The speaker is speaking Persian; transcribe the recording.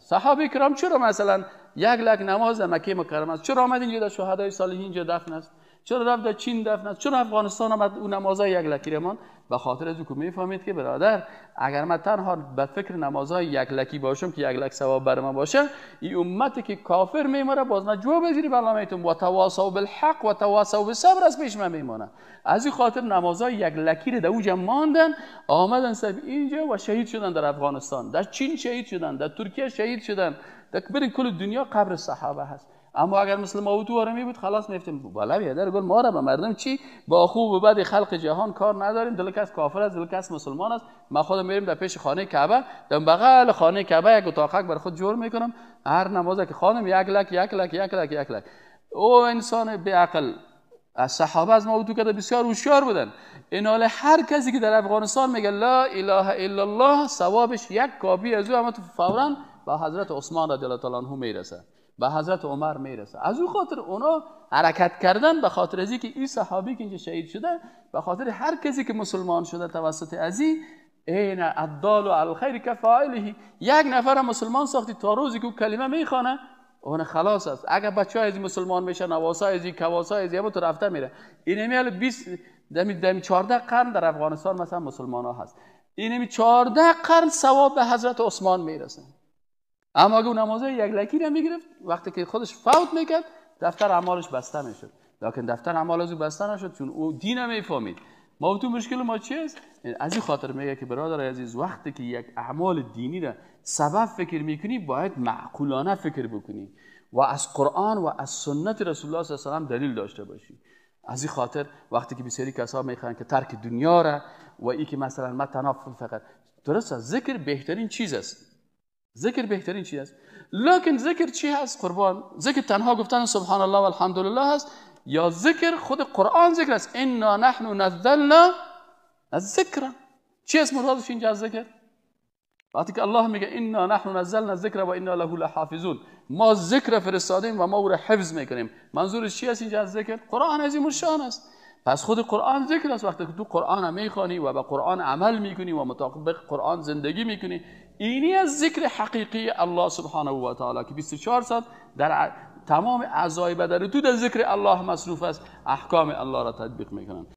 صحابه کرام چرا مثلا یک لک نماز در مکه مکرمه است چرا آمد اینجا در شهدای اینجا دفن است چرا رفت در چین دفن است چرا افغانستان آمد اون نمازای یک لکی رمان به خاطر از که میفهمید که برادر اگر من تنها به فکر نمازای یک لکی باشم که یک لک ثواب بر من باشه این امتی که کافر میمره باز من جواب بگیری برنامهتون و تواصوا بالحق و تواصوا بالصبر از پیش من میمونه از این خاطر نمازای یک لکی رو در اونجا ماندن آمدن سب اینجا و شهید شدن در افغانستان در چین شهید شدن در ترکیه شهید شدن برین کل دنیا قبر صحابه هست اما اگر مثل ما و می بود خلاص میفتیم بالا در گل ما را به مردم چی با خوب و بعد خلق جهان کار نداریم دل کس کافر است دل کس مسلمان است ما خود میریم در پیش خانه کعبه در بغل خانه کعبه یک اتاق بر خود جور میکنم هر نمازه که خانم یک لک یک لک یک لک یک لک او انسان به عقل از صحابه از ما که کرده بسیار هوشیار بودن این حال هر کسی که در افغانستان میگه لا اله الا الله ثوابش یک کابی از او اما تو فوراً به حضرت عثمان رضی الله تعالی عنه میرسه به حضرت عمر میرسه از اون خاطر اونا حرکت کردن به خاطر ازی که این صحابی که اینجا شهید شده به خاطر هر کسی که مسلمان شده توسط ازی این عدال و الخیر کفاعله یک نفر مسلمان ساختی تا روزی که کلمه میخوانه اون خلاص است اگر بچه های مسلمان میشه نواسا ازی کواسا ازی همون تو رفته میره این میال 20 دمی دمی 14 قرن در افغانستان مثلا مسلمان ها هست این 14 قرن ثواب به حضرت عثمان میرسه اما اگه اون یک لکی نمیگرفت میگرفت وقتی که خودش فوت میکرد دفتر اعمالش بسته میشد لکن دفتر اعمال از بسته نشد چون او دین نمیفهمید ما تو مشکل ما چیست از این خاطر میگه که برادر عزیز وقتی که یک اعمال دینی را سبب فکر میکنی باید معقولانه فکر بکنی و از قرآن و از سنت رسول الله صلی الله علیه و دلیل داشته باشی از این خاطر وقتی که بسیاری کسا میخوان که ترک دنیا را و اینکه مثلا ما تنافل فقط درست ذکر بهترین چیز است ذکر بهترین چی است لکن ذکر چی هست قربان ذکر تنها گفتن سبحان الله و لله هست یا ذکر خود قرآن ذکر است انا نحن نزلنا الذکر چی اسم مرادش اینجا از ذکر وقتی که الله میگه انا نحن نزلنا الذکر و انا له لحافظون ما ذکر فرستادیم و ما او را حفظ میکنیم منظورش چی است اینجا از ذکر قرآن عظیم الشان است پس خود قرآن ذکر است وقتی که تو قرآن میخوانی و به قرآن عمل میکنی و مطابق قرآن زندگی میکنی اینی از ذکر حقیقی الله سبحانه و تعالی که 24 ساعت در تمام اعضای بدن تو در ذکر الله مصروف است احکام الله را تطبیق میکنن